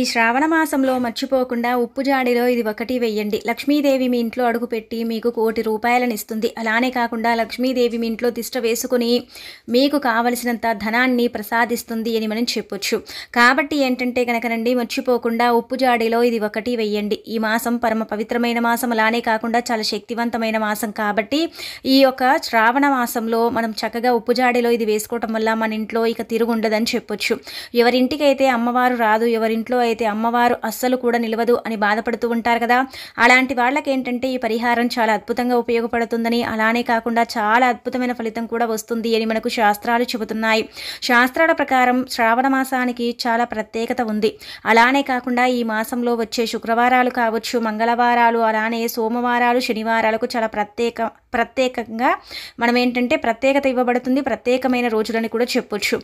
ఈ శ్రావణ మాసంలో మర్చిపోకుండా ఉప్పు జాడిలో ఇది ఒకటి వెయ్యండి లక్ష్మీదేవి మీ ఇంట్లో అడుగుపెట్టి మీకు కోటి రూపాయలను ఇస్తుంది అలానే కాకుండా లక్ష్మీదేవి మీ ఇంట్లో తిష్ట వేసుకుని మీకు కావలసినంత ధనాన్ని ప్రసాదిస్తుంది అని మనం చెప్పొచ్చు కాబట్టి ఏంటంటే కనుకనండి మర్చిపోకుండా ఉప్పు జాడిలో ఇది ఒకటి వెయ్యండి ఈ మాసం పరమ పవిత్రమైన మాసం అలానే కాకుండా చాలా శక్తివంతమైన మాసం కాబట్టి ఈ యొక్క శ్రావణ మాసంలో మనం చక్కగా ఉప్పు జాడిలో ఇది వేసుకోవటం వల్ల మన ఇంట్లో ఇక తిరుగుండదని చెప్పొచ్చు ఎవరింటికైతే అమ్మవారు రాదు ఎవరింట్లో అయితే అమ్మవారు అస్సలు కూడా నిలవదు అని బాధపడుతూ ఉంటారు కదా అలాంటి వాళ్ళకి ఏంటంటే ఈ పరిహారం చాలా అద్భుతంగా ఉపయోగపడుతుందని అలానే కాకుండా చాలా అద్భుతమైన ఫలితం కూడా వస్తుంది అని మనకు శాస్త్రాలు చెబుతున్నాయి శాస్త్రాల ప్రకారం శ్రావణ మాసానికి చాలా ప్రత్యేకత ఉంది అలానే కాకుండా ఈ మాసంలో వచ్చే శుక్రవారాలు కావచ్చు మంగళవారాలు అలానే సోమవారాలు శనివారాలకు చాలా ప్రత్యేక ప్రత్యేకంగా మనం ఏంటంటే ప్రత్యేకత ఇవ్వబడుతుంది ప్రత్యేకమైన రోజులని కూడా చెప్పొచ్చు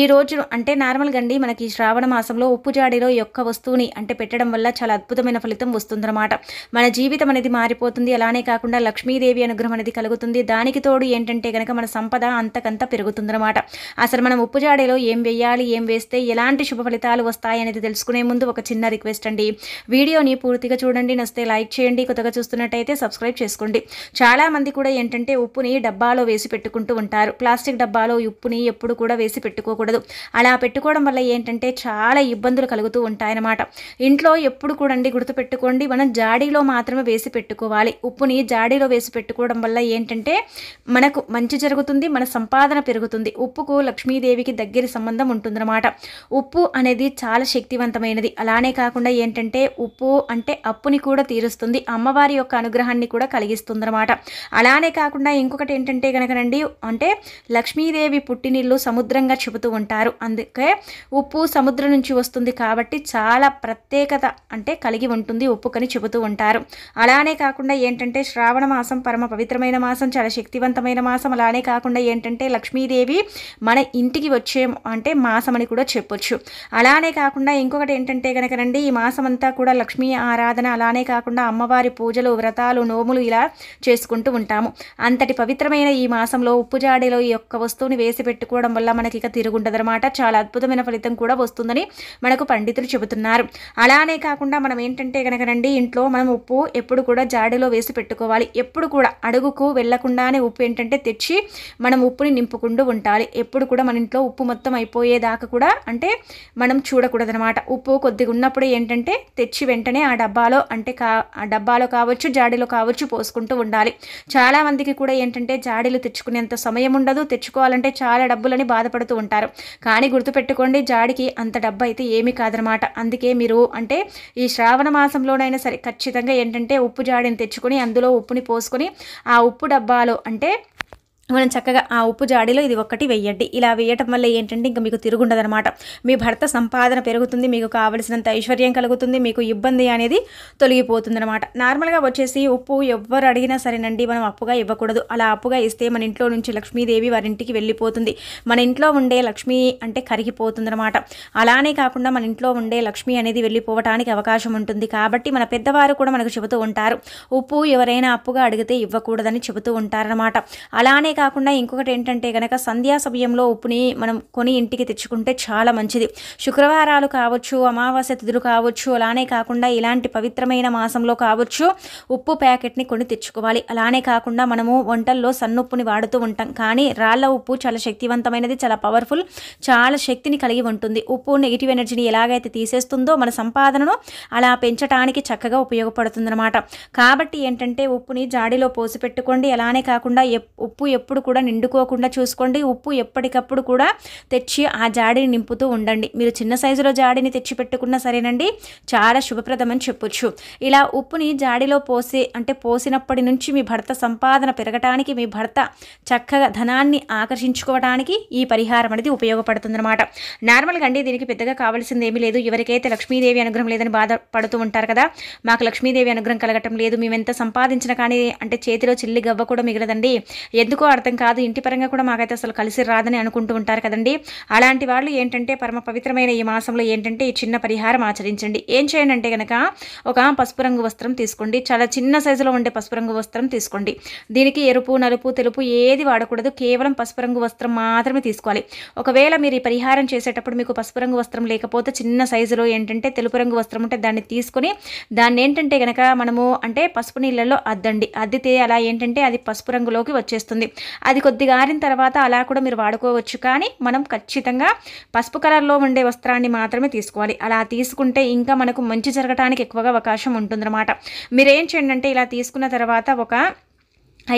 ఈ రోజు అంటే నార్మల్గా అండి మనకి శ్రావణ మాసంలో ఉప్పు జాడీలో యొక్క వస్తువుని అంటే పెట్టడం వల్ల చాలా అద్భుతమైన ఫలితం వస్తుందన్నమాట మన జీవితం అనేది మారిపోతుంది అలానే కాకుండా లక్ష్మీదేవి అనుగ్రహం అనేది కలుగుతుంది దానికి తోడు ఏంటంటే కనుక మన సంపద అంతకంత పెరుగుతుందన్నమాట అసలు మనం ఉప్పు జాడేలో ఏం వేయాలి ఏం వేస్తే ఎలాంటి శుభ ఫలితాలు వస్తాయి అనేది తెలుసుకునే ముందు ఒక చిన్న రిక్వెస్ట్ అండి వీడియోని పూర్తిగా చూడండి నస్తే లైక్ చేయండి కొత్తగా చూస్తున్నట్టయితే సబ్స్క్రైబ్ చేసుకోండి చాలామంది కూడా ఏంటంటే ఉప్పుని డబ్బాలో వేసి పెట్టుకుంటూ ఉంటారు ప్లాస్టిక్ డబ్బాలో ఉప్పుని ఎప్పుడు కూడా వేసి పెట్టుకోకూడదు అలా పెట్టుకోవడం వల్ల ఏంటంటే చాలా ఇబ్బందులు కలుగుతూ ఉంటాయన్నమాట ఇంట్లో ఎప్పుడు కూడండి గుర్తుపెట్టుకోండి మనం జాడీలో మాత్రమే వేసి పెట్టుకోవాలి ఉప్పుని జాడీలో వేసి పెట్టుకోవడం వల్ల ఏంటంటే మనకు మంచి జరుగుతుంది మన సంపాదన పెరుగుతుంది ఉప్పుకు లక్ష్మీదేవికి దగ్గర సంబంధం ఉంటుందన్నమాట ఉప్పు అనేది చాలా శక్తివంతమైనది అలానే కాకుండా ఏంటంటే ఉప్పు అంటే అప్పుని కూడా తీరుస్తుంది అమ్మవారి యొక్క అనుగ్రహాన్ని కూడా కలిగిస్తుందన్నమాట అలానే కాకుండా ఇంకొకటి ఏంటంటే కనుకనండి అంటే లక్ష్మీదేవి పుట్టినిళ్ళు సముద్రంగా చెబుతూ ఉంటారు అందుకే ఉప్పు సముద్రం నుంచి వస్తుంది కాబట్టి చాలా ప్రత్యేకత అంటే కలిగి ఉంటుంది ఒప్పుకొని చెబుతూ ఉంటారు అలానే కాకుండా ఏంటంటే శ్రావణ మాసం పరమ పవిత్రమైన మాసం చాలా శక్తివంతమైన మాసం అలానే కాకుండా ఏంటంటే లక్ష్మీదేవి మన ఇంటికి వచ్చే అంటే మాసం అని కూడా చెప్పొచ్చు అలానే కాకుండా ఇంకొకటి ఏంటంటే కనుక రండి ఈ మాసం అంతా కూడా లక్ష్మీ ఆరాధన అలానే కాకుండా అమ్మవారి పూజలు వ్రతాలు నోములు ఇలా చేసుకుంటూ ఉంటాము అంతటి పవిత్రమైన ఈ మాసంలో ఉప్పు జాడీలో ఈ యొక్క వస్తువుని వేసి పెట్టుకోవడం వల్ల మనకి ఇక తిరుగుంటుందన్నమాట చాలా అద్భుతమైన ఫలితం కూడా వస్తుందని మనకు పండితులు చెబుతున్నారు అలానే కాకుండా మనం ఏంటంటే కనుకనండి ఇంట్లో మనం ఉప్పు ఎప్పుడు కూడా జాడీలో వేసి పెట్టుకోవాలి ఎప్పుడు కూడా అడుగుకు వెళ్లకుండానే ఉప్పు ఏంటంటే తెచ్చి మనం ఉప్పుని నింపుకుంటూ ఉండాలి ఎప్పుడు కూడా మన ఇంట్లో ఉప్పు మొత్తం అయిపోయేదాకా కూడా అంటే మనం చూడకూడదు అనమాట ఉప్పు కొద్దిగా ఉన్నప్పుడు ఏంటంటే తెచ్చి వెంటనే ఆ డబ్బాలో అంటే ఆ డబ్బాలో కావచ్చు జాడీలో కావచ్చు పోసుకుంటూ ఉండాలి చాలా మందికి కూడా ఏంటంటే జాడీలు తెచ్చుకునేంత సమయం ఉండదు తెచ్చుకోవాలంటే చాలా డబ్బులని బాధపడుతూ ఉంటారు కానీ గుర్తుపెట్టుకోండి జాడికి అంత డబ్బు అయితే ఏమీ కాదనమాట అనమాట అందుకే మీరు అంటే ఈ శ్రావణ మాసంలోనైనా సరే ఖచ్చితంగా ఏంటంటే ఉప్పు జాడిని తెచ్చుకొని అందులో ఉప్పుని పోసుకొని ఆ ఉప్పు డబ్బాలో అంటే మనం చక్కగా ఆ ఉప్పు జాడీలో ఇది ఒక్కటి వెయ్యండి ఇలా వేయటం వల్ల ఏంటంటే ఇంకా మీకు అనమాట మీ భర్త సంపాదన పెరుగుతుంది మీకు కావలసినంత ఐశ్వర్యం కలుగుతుంది మీకు ఇబ్బంది అనేది తొలగిపోతుందనమాట నార్మల్గా వచ్చేసి ఉప్పు ఎవ్వరు అడిగినా సరేనండి మనం అప్పుగా ఇవ్వకూడదు అలా అప్పుగా ఇస్తే మన ఇంట్లో నుంచి లక్ష్మీదేవి వారింటికి వెళ్ళిపోతుంది మన ఇంట్లో ఉండే లక్ష్మి అంటే కరిగిపోతుంది అనమాట అలానే కాకుండా మన ఇంట్లో ఉండే లక్ష్మి అనేది వెళ్ళిపోవటానికి అవకాశం ఉంటుంది కాబట్టి మన పెద్దవారు కూడా మనకు చెబుతూ ఉంటారు ఉప్పు ఎవరైనా అప్పుగా అడిగితే ఇవ్వకూడదని చెబుతూ ఉంటారనమాట అలానే కాకుండా ఇంకొకటి ఏంటంటే కనుక సంధ్యా సమయంలో ఉప్పుని మనం కొని ఇంటికి తెచ్చుకుంటే చాలా మంచిది శుక్రవారాలు కావచ్చు అమావాస్య తిథులు కావచ్చు అలానే కాకుండా ఇలాంటి పవిత్రమైన మాసంలో కావచ్చు ఉప్పు ప్యాకెట్ని కొని తెచ్చుకోవాలి అలానే కాకుండా మనము వంటల్లో సన్నుప్పుని వాడుతూ ఉంటాం కానీ రాళ్ళ ఉప్పు చాలా శక్తివంతమైనది చాలా పవర్ఫుల్ చాలా శక్తిని కలిగి ఉంటుంది ఉప్పు నెగిటివ్ ఎనర్జీని ఎలాగైతే తీసేస్తుందో మన సంపాదనను అలా పెంచడానికి చక్కగా ఉపయోగపడుతుందన్నమాట కాబట్టి ఏంటంటే ఉప్పుని జాడీలో పోసి పెట్టుకోండి అలానే కాకుండా ఉప్పు ఎప్పుడు ఎప్పుడు కూడా నిండుకోకుండా చూసుకోండి ఉప్పు ఎప్పటికప్పుడు కూడా తెచ్చి ఆ జాడీని నింపుతూ ఉండండి మీరు చిన్న సైజులో జాడీని తెచ్చి పెట్టుకున్నా సరేనండి చాలా శుభప్రదం అని చెప్పొచ్చు ఇలా ఉప్పుని జాడీలో పోసి అంటే పోసినప్పటి నుంచి మీ భర్త సంపాదన పెరగటానికి మీ భర్త చక్కగా ధనాన్ని ఆకర్షించుకోవడానికి ఈ పరిహారం అనేది ఉపయోగపడుతుందన్నమాట నార్మల్గా అండి దీనికి పెద్దగా కావాల్సింది ఏమీ లేదు ఎవరికైతే లక్ష్మీదేవి అనుగ్రహం లేదని బాధపడుతూ ఉంటారు కదా మాకు లక్ష్మీదేవి అనుగ్రహం కలగటం లేదు మేమెంత సంపాదించినా కానీ అంటే చేతిలో చిల్లి గవ్వ కూడా మిగలదండి ఎందుకో అర్థం కాదు ఇంటి పరంగా కూడా మాకైతే అసలు కలిసి రాదని అనుకుంటూ ఉంటారు కదండి అలాంటి వాళ్ళు ఏంటంటే పరమ పవిత్రమైన ఈ మాసంలో ఏంటంటే ఈ చిన్న పరిహారం ఆచరించండి ఏం చేయండి అంటే కనుక ఒక పసుపు రంగు వస్త్రం తీసుకోండి చాలా చిన్న సైజులో ఉండే పసుపు రంగు వస్త్రం తీసుకోండి దీనికి ఎరుపు నలుపు తెలుపు ఏది వాడకూడదు కేవలం పసుపు రంగు వస్త్రం మాత్రమే తీసుకోవాలి ఒకవేళ మీరు ఈ పరిహారం చేసేటప్పుడు మీకు పసుపు రంగు వస్త్రం లేకపోతే చిన్న సైజులో ఏంటంటే తెలుపు రంగు వస్త్రం ఉంటే దాన్ని తీసుకొని దాన్ని ఏంటంటే కనుక మనము అంటే పసుపు నీళ్ళల్లో అద్దండి అద్దితే అలా ఏంటంటే అది పసుపు రంగులోకి వచ్చేస్తుంది అది కొద్దిగా ఆరిన తర్వాత అలా కూడా మీరు వాడుకోవచ్చు కానీ మనం ఖచ్చితంగా పసుపు కలర్లో ఉండే వస్త్రాన్ని మాత్రమే తీసుకోవాలి అలా తీసుకుంటే ఇంకా మనకు మంచి జరగడానికి ఎక్కువగా అవకాశం ఉంటుందన్నమాట మీరేం చేయండి అంటే ఇలా తీసుకున్న తర్వాత ఒక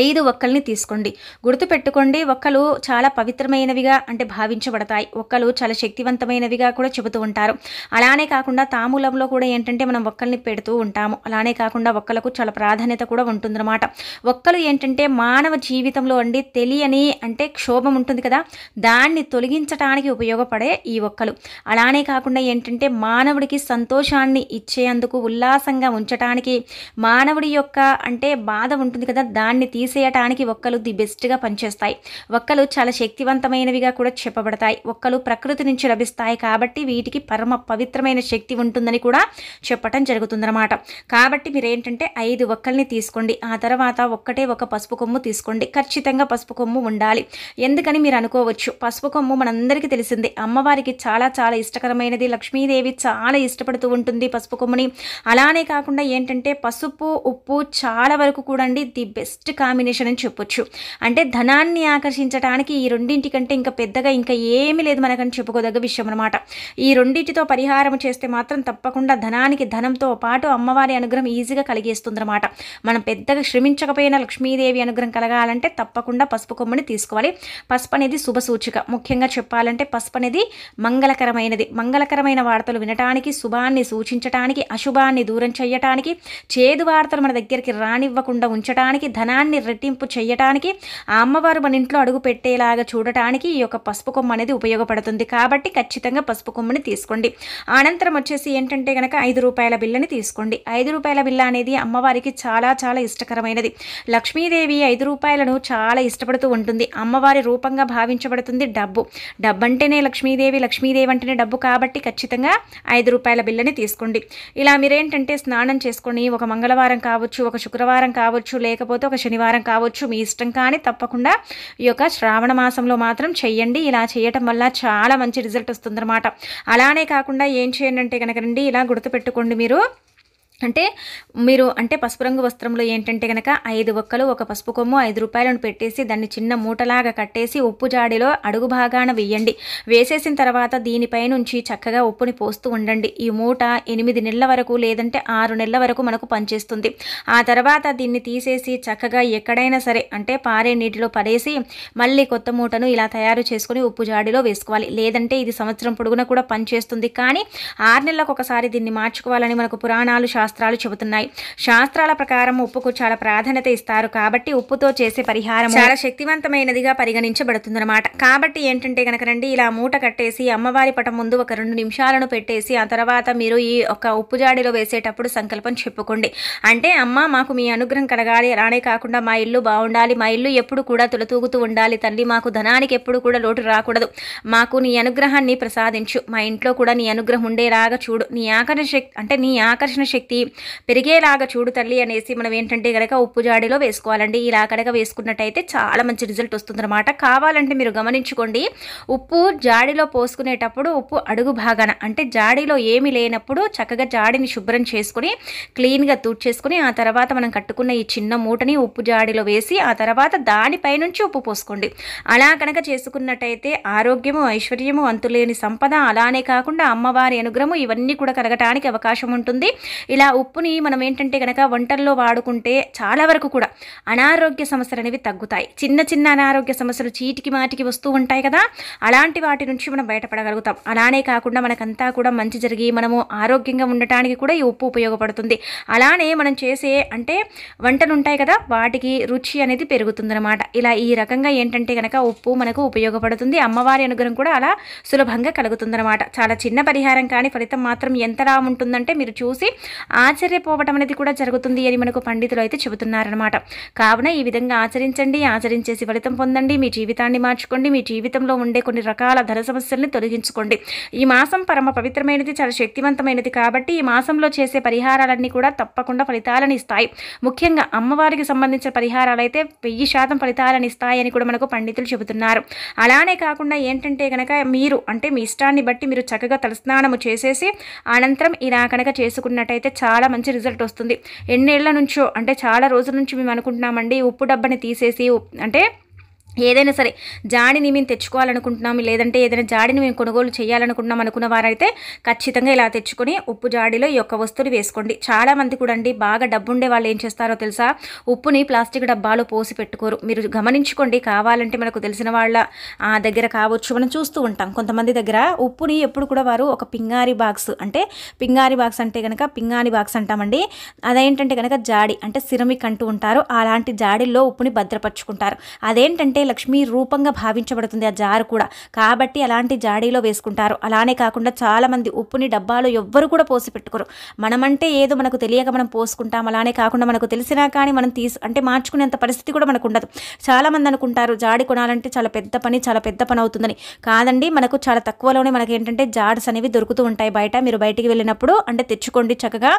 ఐదు ఒక్కల్ని తీసుకోండి గుర్తుపెట్టుకోండి ఒక్కలు చాలా పవిత్రమైనవిగా అంటే భావించబడతాయి ఒక్కలు చాలా శక్తివంతమైనవిగా కూడా చెబుతూ ఉంటారు అలానే కాకుండా తామూలంలో కూడా ఏంటంటే మనం ఒక్కల్ని పెడుతూ ఉంటాము అలానే కాకుండా ఒక్కలకు చాలా ప్రాధాన్యత కూడా ఉంటుందన్నమాట ఒక్కలు ఏంటంటే మానవ జీవితంలో అండి తెలియని అంటే క్షోభం ఉంటుంది కదా దాన్ని తొలగించడానికి ఉపయోగపడే ఈ ఒక్కలు అలానే కాకుండా ఏంటంటే మానవుడికి సంతోషాన్ని ఇచ్చేందుకు ఉల్లాసంగా ఉంచటానికి మానవుడి యొక్క అంటే బాధ ఉంటుంది కదా దాన్ని తీసేయటానికి ఒక్కలు ది బెస్ట్గా పనిచేస్తాయి ఒక్కలు చాలా శక్తివంతమైనవిగా కూడా చెప్పబడతాయి ఒక్కలు ప్రకృతి నుంచి లభిస్తాయి కాబట్టి వీటికి పరమ పవిత్రమైన శక్తి ఉంటుందని కూడా చెప్పటం జరుగుతుందన్నమాట కాబట్టి మీరు ఏంటంటే ఐదు ఒక్కల్ని తీసుకోండి ఆ తర్వాత ఒక్కటే ఒక పసుపు కొమ్ము తీసుకోండి ఖచ్చితంగా పసుపు కొమ్ము ఉండాలి ఎందుకని మీరు అనుకోవచ్చు పసుపు కొమ్ము మనందరికీ తెలిసింది అమ్మవారికి చాలా చాలా ఇష్టకరమైనది లక్ష్మీదేవి చాలా ఇష్టపడుతూ ఉంటుంది పసుపు కొమ్ముని అలానే కాకుండా ఏంటంటే పసుపు ఉప్పు చాలా వరకు కూడా అండి ది బెస్ట్ కాంబినేషన్ అని చెప్పొచ్చు అంటే ధనాన్ని ఆకర్షించడానికి ఈ రెండింటి కంటే ఇంకా పెద్దగా ఇంకా ఏమీ లేదు మనకని చెప్పుకోదగ్గ విషయం అనమాట ఈ రెండింటితో పరిహారం చేస్తే మాత్రం తప్పకుండా ధనానికి ధనంతో పాటు అమ్మవారి అనుగ్రహం ఈజీగా కలిగేస్తుందన్నమాట మనం పెద్దగా శ్రమించకపోయినా లక్ష్మీదేవి అనుగ్రహం కలగాలంటే తప్పకుండా పసుపు కొమ్మని తీసుకోవాలి పసుపు అనేది శుభ సూచిక ముఖ్యంగా చెప్పాలంటే పసుపు అనేది మంగళకరమైనది మంగళకరమైన వార్తలు వినటానికి శుభాన్ని సూచించటానికి అశుభాన్ని దూరం చేయటానికి చేదు వార్తలు మన దగ్గరికి రానివ్వకుండా ఉంచటానికి ధనాన్ని ధనాన్ని రెట్టింపు చేయటానికి ఆ అమ్మవారు మన ఇంట్లో అడుగు పెట్టేలాగా చూడటానికి ఈ యొక్క పసుపు కొమ్మ అనేది ఉపయోగపడుతుంది కాబట్టి ఖచ్చితంగా పసుపు కొమ్మని తీసుకోండి అనంతరం వచ్చేసి ఏంటంటే కనుక ఐదు రూపాయల బిల్లని తీసుకోండి ఐదు రూపాయల బిల్ల అనేది అమ్మవారికి చాలా చాలా ఇష్టకరమైనది లక్ష్మీదేవి ఐదు రూపాయలను చాలా ఇష్టపడుతూ ఉంటుంది అమ్మవారి రూపంగా భావించబడుతుంది డబ్బు డబ్బు అంటేనే లక్ష్మీదేవి లక్ష్మీదేవి అంటేనే డబ్బు కాబట్టి ఖచ్చితంగా ఐదు రూపాయల బిల్లని తీసుకోండి ఇలా మీరేంటంటే స్నానం చేసుకొని ఒక మంగళవారం కావచ్చు ఒక శుక్రవారం కావచ్చు లేకపోతే ఒక శనివారం శనివారం కావచ్చు మీ ఇష్టం కానీ తప్పకుండా ఈ యొక్క శ్రావణ మాసంలో మాత్రం చేయండి ఇలా చేయటం వల్ల చాలా మంచి రిజల్ట్ వస్తుందన్నమాట అలానే కాకుండా ఏం చేయండి అంటే కనుక రండి ఇలా గుర్తుపెట్టుకోండి మీరు అంటే మీరు అంటే పసుపు రంగు వస్త్రంలో ఏంటంటే కనుక ఐదు ఒక్కలు ఒక పసుపు కొమ్ము ఐదు రూపాయలను పెట్టేసి దాన్ని చిన్న మూటలాగా కట్టేసి ఉప్పు జాడిలో అడుగు భాగాన వేయండి వేసేసిన తర్వాత దీనిపై నుంచి చక్కగా ఉప్పుని పోస్తూ ఉండండి ఈ మూట ఎనిమిది నెలల వరకు లేదంటే ఆరు నెలల వరకు మనకు పనిచేస్తుంది ఆ తర్వాత దీన్ని తీసేసి చక్కగా ఎక్కడైనా సరే అంటే పారే నీటిలో పడేసి మళ్ళీ కొత్త మూటను ఇలా తయారు చేసుకుని ఉప్పు జాడిలో వేసుకోవాలి లేదంటే ఇది సంవత్సరం పొడుగున కూడా పనిచేస్తుంది కానీ ఆరు నెలలకు ఒకసారి దీన్ని మార్చుకోవాలని మనకు పురాణాలు శాస్త్ర శాస్త్రాలు చెబుతున్నాయి శాస్త్రాల ప్రకారం ఉప్పుకు చాలా ప్రాధాన్యత ఇస్తారు కాబట్టి ఉప్పుతో చేసే పరిహారం చాలా శక్తివంతమైనదిగా పరిగణించబడుతుందన్నమాట కాబట్టి ఏంటంటే రండి ఇలా మూట కట్టేసి అమ్మవారి పటం ముందు ఒక రెండు నిమిషాలను పెట్టేసి ఆ తర్వాత మీరు ఈ ఒక ఉప్పు జాడీలో వేసేటప్పుడు సంకల్పం చెప్పుకోండి అంటే అమ్మ మాకు మీ అనుగ్రహం కలగాలి రానే కాకుండా మా ఇల్లు బాగుండాలి మా ఇల్లు ఎప్పుడు కూడా తులతూగుతూ ఉండాలి తల్లి మాకు ధనానికి ఎప్పుడు కూడా లోటు రాకూడదు మాకు నీ అనుగ్రహాన్ని ప్రసాదించు మా ఇంట్లో కూడా నీ అనుగ్రహం ఉండేలాగా చూడు నీ ఆకర్షణ శక్తి అంటే నీ ఆకర్షణ శక్తి శక్తి పెరిగేలాగా చూడు తల్లి అనేసి మనం ఏంటంటే కనుక ఉప్పు జాడీలో వేసుకోవాలండి ఇలా కనుక వేసుకున్నట్టయితే చాలా మంచి రిజల్ట్ వస్తుందన్నమాట కావాలంటే మీరు గమనించుకోండి ఉప్పు జాడీలో పోసుకునేటప్పుడు ఉప్పు అడుగు భాగాన అంటే జాడీలో ఏమీ లేనప్పుడు చక్కగా జాడిని శుభ్రం చేసుకుని క్లీన్గా తూడ్చేసుకుని ఆ తర్వాత మనం కట్టుకున్న ఈ చిన్న మూటని ఉప్పు జాడీలో వేసి ఆ తర్వాత దానిపై నుంచి ఉప్పు పోసుకోండి అలా కనుక చేసుకున్నట్టయితే ఆరోగ్యము ఐశ్వర్యము అంతులేని సంపద అలానే కాకుండా అమ్మవారి అనుగ్రహము ఇవన్నీ కూడా కలగటానికి అవకాశం ఉంటుంది ఇలా ఇలా ఉప్పుని మనం ఏంటంటే కనుక వంటల్లో వాడుకుంటే చాలా వరకు కూడా అనారోగ్య సమస్యలు అనేవి తగ్గుతాయి చిన్న చిన్న అనారోగ్య సమస్యలు చీటికి మాటికి వస్తూ ఉంటాయి కదా అలాంటి వాటి నుంచి మనం బయటపడగలుగుతాం అలానే కాకుండా మనకంతా కూడా మంచి జరిగి మనము ఆరోగ్యంగా ఉండటానికి కూడా ఈ ఉప్పు ఉపయోగపడుతుంది అలానే మనం చేసే అంటే వంటలు ఉంటాయి కదా వాటికి రుచి అనేది పెరుగుతుందనమాట ఇలా ఈ రకంగా ఏంటంటే కనుక ఉప్పు మనకు ఉపయోగపడుతుంది అమ్మవారి అనుగ్రహం కూడా అలా సులభంగా కలుగుతుందన్నమాట చాలా చిన్న పరిహారం కానీ ఫలితం మాత్రం ఎంతలా ఉంటుందంటే మీరు చూసి ఆశ్చర్యపోవటం అనేది కూడా జరుగుతుంది అని మనకు పండితులు అయితే చెబుతున్నారనమాట కావున ఈ విధంగా ఆచరించండి ఆచరించేసి ఫలితం పొందండి మీ జీవితాన్ని మార్చుకోండి మీ జీవితంలో ఉండే కొన్ని రకాల ధన సమస్యల్ని తొలగించుకోండి ఈ మాసం పరమ పవిత్రమైనది చాలా శక్తివంతమైనది కాబట్టి ఈ మాసంలో చేసే పరిహారాలన్నీ కూడా తప్పకుండా ఫలితాలను ఇస్తాయి ముఖ్యంగా అమ్మవారికి సంబంధించిన పరిహారాలు అయితే వెయ్యి శాతం ఫలితాలను ఇస్తాయని కూడా మనకు పండితులు చెబుతున్నారు అలానే కాకుండా ఏంటంటే కనుక మీరు అంటే మీ ఇష్టాన్ని బట్టి మీరు చక్కగా తలస్నానము చేసేసి అనంతరం ఇలా కనుక చేసుకున్నట్టయితే చాలా మంచి రిజల్ట్ వస్తుంది ఎన్నేళ్ల నుంచో అంటే చాలా రోజుల నుంచి మేము అనుకుంటున్నామండి ఉప్పు డబ్బని తీసేసి అంటే ఏదైనా సరే జాడిని మేము తెచ్చుకోవాలనుకుంటున్నాం లేదంటే ఏదైనా జాడిని మేము కొనుగోలు చేయాలనుకుంటున్నాం అనుకున్న వారైతే ఖచ్చితంగా ఇలా తెచ్చుకొని ఉప్పు జాడీలో ఈ యొక్క వస్తువులు వేసుకోండి చాలామంది కూడా అండి బాగా డబ్బుండే వాళ్ళు ఏం చేస్తారో తెలుసా ఉప్పుని ప్లాస్టిక్ డబ్బాలో పోసి పెట్టుకోరు మీరు గమనించుకోండి కావాలంటే మనకు తెలిసిన వాళ్ళ ఆ దగ్గర కావచ్చు మనం చూస్తూ ఉంటాం కొంతమంది దగ్గర ఉప్పుని ఎప్పుడు కూడా వారు ఒక పింగారి బాక్స్ అంటే పింగారి బాక్స్ అంటే కనుక పింగాని బాక్స్ అంటామండి అదేంటంటే కనుక జాడి అంటే సిరమిక్ అంటూ ఉంటారు అలాంటి జాడీల్లో ఉప్పుని భద్రపరుచుకుంటారు అదేంటంటే లక్ష్మీ రూపంగా భావించబడుతుంది ఆ జారు కూడా కాబట్టి అలాంటి జాడీలో వేసుకుంటారు అలానే కాకుండా చాలామంది ఉప్పుని డబ్బాలో ఎవ్వరు కూడా పోసి పెట్టుకోరు మనమంటే ఏదో మనకు తెలియక మనం పోసుకుంటాం అలానే కాకుండా మనకు తెలిసినా కానీ మనం తీసు అంటే మార్చుకునేంత పరిస్థితి కూడా మనకు ఉండదు చాలామంది అనుకుంటారు జాడి కొనాలంటే చాలా పెద్ద పని చాలా పెద్ద పని అవుతుందని కాదండి మనకు చాలా తక్కువలోనే మనకి ఏంటంటే జాడ్స్ అనేవి దొరుకుతూ ఉంటాయి బయట మీరు బయటికి వెళ్ళినప్పుడు అంటే తెచ్చుకోండి చక్కగా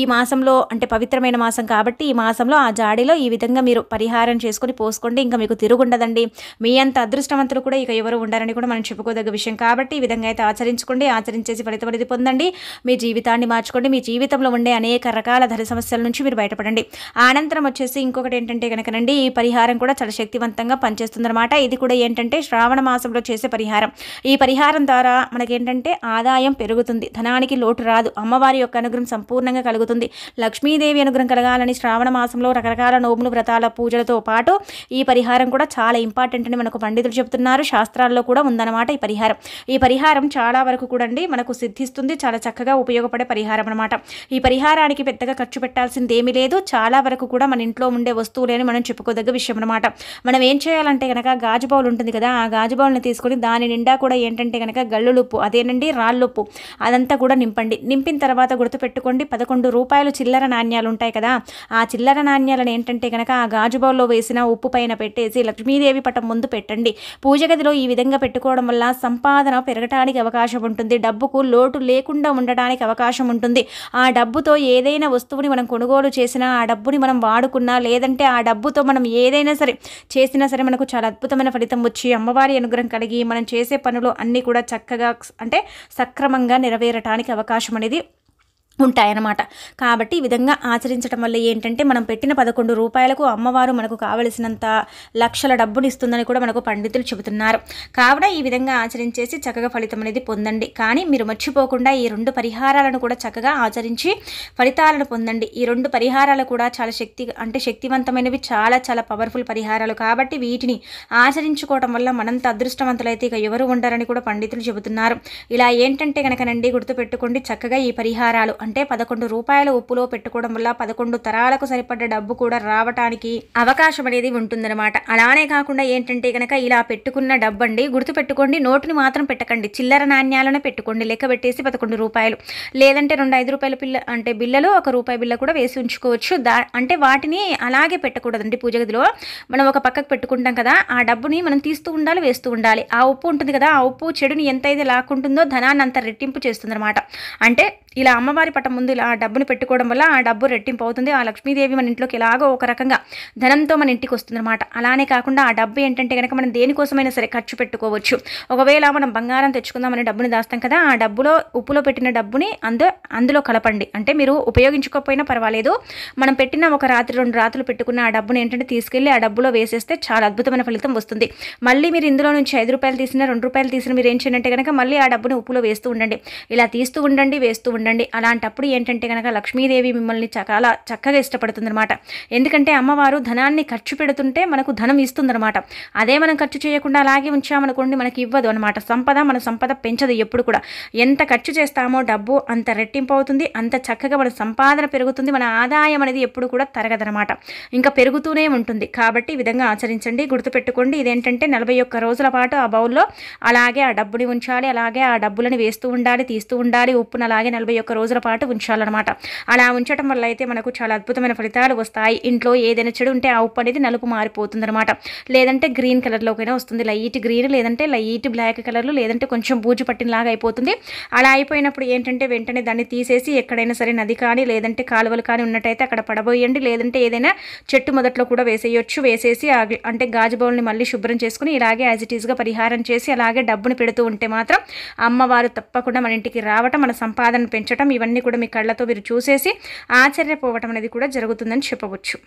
ఈ మాసంలో అంటే పవిత్రమైన మాసం కాబట్టి ఈ మాసంలో ఆ జాడీలో ఈ విధంగా మీరు పరిహారం చేసుకొని పోసుకోండి ఇంకా మీకు తిరుగుండదండి కదండి మీ అంత అదృష్టవంతులు కూడా ఇక ఎవరు ఉండాలని కూడా మనం చెప్పుకోదగ్గ విషయం కాబట్టి ఈ విధంగా అయితే ఆచరించుకోండి ఆచరించేసి ఫలితం అనేది పొందండి మీ జీవితాన్ని మార్చుకోండి మీ జీవితంలో ఉండే అనేక రకాల ధర సమస్యల నుంచి మీరు బయటపడండి అనంతరం వచ్చేసి ఇంకొకటి ఏంటంటే కనుకనండి ఈ పరిహారం కూడా చాలా శక్తివంతంగా పనిచేస్తుందన్నమాట ఇది కూడా ఏంటంటే శ్రావణ మాసంలో చేసే పరిహారం ఈ పరిహారం ద్వారా మనకేంటంటే ఆదాయం పెరుగుతుంది ధనానికి లోటు రాదు అమ్మవారి యొక్క అనుగ్రహం సంపూర్ణంగా కలుగుతుంది లక్ష్మీదేవి అనుగ్రహం కలగాలని శ్రావణ మాసంలో రకరకాల నోములు వ్రతాల పూజలతో పాటు ఈ పరిహారం కూడా చాలా ఇంపార్టెంట్ అని మనకు పండితులు చెప్తున్నారు శాస్త్రాల్లో కూడా ఉందన్నమాట ఈ పరిహారం ఈ పరిహారం చాలా వరకు కూడా అండి మనకు సిద్ధిస్తుంది చాలా చక్కగా ఉపయోగపడే పరిహారం అనమాట ఈ పరిహారానికి పెద్దగా ఖర్చు పెట్టాల్సింది ఏమీ లేదు చాలా వరకు కూడా మన ఇంట్లో ఉండే వస్తువులేని మనం చెప్పుకోదగ్గ విషయం అనమాట మనం ఏం చేయాలంటే కనుక గాజు బౌల్ ఉంటుంది కదా ఆ గాజు బౌల్ని తీసుకొని దాని నిండా కూడా ఏంటంటే కనుక గల్లులుప్పు అదేనండి రాళ్ళుప్పు అదంతా కూడా నింపండి నింపిన తర్వాత గుర్తుపెట్టుకోండి పదకొండు రూపాయలు చిల్లర నాణ్యాలు ఉంటాయి కదా ఆ చిల్లర నాణ్యాలను ఏంటంటే కనుక ఆ గాజు బౌల్లో వేసిన ఉప్పు పైన పెట్టేసి లక్ష్మీదేవి లక్ష్మీదేవి పటం ముందు పెట్టండి పూజ గదిలో ఈ విధంగా పెట్టుకోవడం వల్ల సంపాదన పెరగటానికి అవకాశం ఉంటుంది డబ్బుకు లోటు లేకుండా ఉండడానికి అవకాశం ఉంటుంది ఆ డబ్బుతో ఏదైనా వస్తువుని మనం కొనుగోలు చేసినా ఆ డబ్బుని మనం వాడుకున్నా లేదంటే ఆ డబ్బుతో మనం ఏదైనా సరే చేసినా సరే మనకు చాలా అద్భుతమైన ఫలితం వచ్చి అమ్మవారి అనుగ్రహం కలిగి మనం చేసే పనులు అన్నీ కూడా చక్కగా అంటే సక్రమంగా నెరవేరటానికి అవకాశం అనేది ఉంటాయన్నమాట కాబట్టి ఈ విధంగా ఆచరించడం వల్ల ఏంటంటే మనం పెట్టిన పదకొండు రూపాయలకు అమ్మవారు మనకు కావలసినంత లక్షల డబ్బును ఇస్తుందని కూడా మనకు పండితులు చెబుతున్నారు కావున ఈ విధంగా ఆచరించేసి చక్కగా ఫలితం అనేది పొందండి కానీ మీరు మర్చిపోకుండా ఈ రెండు పరిహారాలను కూడా చక్కగా ఆచరించి ఫలితాలను పొందండి ఈ రెండు పరిహారాలు కూడా చాలా శక్తి అంటే శక్తివంతమైనవి చాలా చాలా పవర్ఫుల్ పరిహారాలు కాబట్టి వీటిని ఆచరించుకోవడం వల్ల మనంత అదృష్టవంతులైతే ఇక ఎవరు ఉండరని కూడా పండితులు చెబుతున్నారు ఇలా ఏంటంటే కనుకనండి గుర్తుపెట్టుకోండి చక్కగా ఈ పరిహారాలు అంటే పదకొండు రూపాయల ఉప్పులో పెట్టుకోవడం వల్ల పదకొండు తరాలకు సరిపడ్డ డబ్బు కూడా రావటానికి అవకాశం అనేది ఉంటుందన్నమాట అలానే కాకుండా ఏంటంటే కనుక ఇలా పెట్టుకున్న డబ్బు అండి గుర్తుపెట్టుకోండి నోటుని మాత్రం పెట్టకండి చిల్లర నాణ్యాలను పెట్టుకోండి లెక్క పెట్టేసి పదకొండు రూపాయలు లేదంటే రెండు ఐదు రూపాయల పిల్ల అంటే బిల్లలో ఒక రూపాయి బిల్ల కూడా వేసి ఉంచుకోవచ్చు దా అంటే వాటిని అలాగే పెట్టకూడదండి పూజ గదిలో మనం ఒక పక్కకు పెట్టుకుంటాం కదా ఆ డబ్బుని మనం తీస్తూ ఉండాలి వేస్తూ ఉండాలి ఆ ఉప్పు ఉంటుంది కదా ఆ ఉప్పు చెడుని ఎంతైతే లాక్కుంటుందో ధనాన్ని అంత రెట్టింపు చేస్తుందన్నమాట అంటే ఇలా అమ్మవారి చెప్పటం ముందు ఇలా ఆ డబ్బును పెట్టుకోవడం వల్ల ఆ డబ్బు రెట్టింపు అవుతుంది ఆ లక్ష్మీదేవి మన ఇంట్లోకి ఎలాగో ఒక రకంగా ధనంతో మన ఇంటికి వస్తుందన్నమాట అలానే కాకుండా ఆ డబ్బు ఏంటంటే కనుక మనం దేనికోసమైనా సరే ఖర్చు పెట్టుకోవచ్చు ఒకవేళ మనం బంగారం తెచ్చుకుందామని డబ్బుని దాస్తాం కదా ఆ డబ్బులో ఉప్పులో పెట్టిన డబ్బుని అందు అందులో కలపండి అంటే మీరు ఉపయోగించుకోకపోయినా పర్వాలేదు మనం పెట్టిన ఒక రాత్రి రెండు రాత్రులు పెట్టుకున్న ఆ డబ్బుని ఏంటంటే తీసుకెళ్ళి ఆ డబ్బులో వేసేస్తే చాలా అద్భుతమైన ఫలితం వస్తుంది మళ్ళీ మీరు ఇందులో నుంచి ఐదు రూపాయలు తీసిన రెండు రూపాయలు తీసిన మీరు ఏం చేయాలంటే కనుక మళ్ళీ ఆ డబ్బుని ఉప్పులో వేస్తూ ఉండండి ఇలా తీస్తూ ఉండండి వేస్తూ ఉండండి అలాంటి అప్పుడు ఏంటంటే కనుక లక్ష్మీదేవి మిమ్మల్ని చాలా చక్కగా ఇష్టపడుతుంది అనమాట ఎందుకంటే అమ్మవారు ధనాన్ని ఖర్చు పెడుతుంటే మనకు ధనం ఇస్తుందనమాట అదే మనం ఖర్చు చేయకుండా అలాగే ఉంచామనుకోండి మనకి ఇవ్వదు అనమాట సంపద మన సంపద పెంచదు ఎప్పుడు కూడా ఎంత ఖర్చు చేస్తామో డబ్బు అంత రెట్టింపు అవుతుంది అంత చక్కగా మన సంపాదన పెరుగుతుంది మన ఆదాయం అనేది ఎప్పుడు కూడా తరగదనమాట ఇంకా పెరుగుతూనే ఉంటుంది కాబట్టి ఈ విధంగా ఆచరించండి గుర్తుపెట్టుకోండి ఇదేంటంటే నలభై ఒక్క రోజుల పాటు ఆ బౌల్లో అలాగే ఆ డబ్బుని ఉంచాలి అలాగే ఆ డబ్బులను వేస్తూ ఉండాలి తీస్తూ ఉండాలి ఉప్పును అలాగే నలభై ఒక్క రోజుల పాటు పాటు ఉంచాలన్నమాట అలా ఉంచడం వల్ల అయితే మనకు చాలా అద్భుతమైన ఫలితాలు వస్తాయి ఇంట్లో ఏదైనా చెడు ఉంటే ఆ ఉప్పు అనేది నలుపు అనమాట లేదంటే గ్రీన్ కలర్లోకైనా వస్తుంది లైట్ గ్రీన్ లేదంటే లైట్ బ్లాక్ కలర్లు లేదంటే కొంచెం బూజు పట్టినలాగా అయిపోతుంది అలా అయిపోయినప్పుడు ఏంటంటే వెంటనే దాన్ని తీసేసి ఎక్కడైనా సరే నది కానీ లేదంటే కాలువలు కానీ ఉన్నట్టయితే అక్కడ పడబోయండి లేదంటే ఏదైనా చెట్టు మొదట్లో కూడా వేసేయొచ్చు వేసేసి అంటే గాజు బౌల్ని మళ్ళీ శుభ్రం చేసుకుని ఇలాగే యాజ్ ఇట్ ఈస్గా పరిహారం చేసి అలాగే డబ్బును పెడుతూ ఉంటే మాత్రం అమ్మవారు తప్పకుండా మన ఇంటికి రావటం మన సంపాదన పెంచడం ఇవన్నీ కూడా మీ కళ్ళతో మీరు చూసేసి ఆశ్చర్యపోవటం అనేది కూడా జరుగుతుందని చెప్పవచ్చు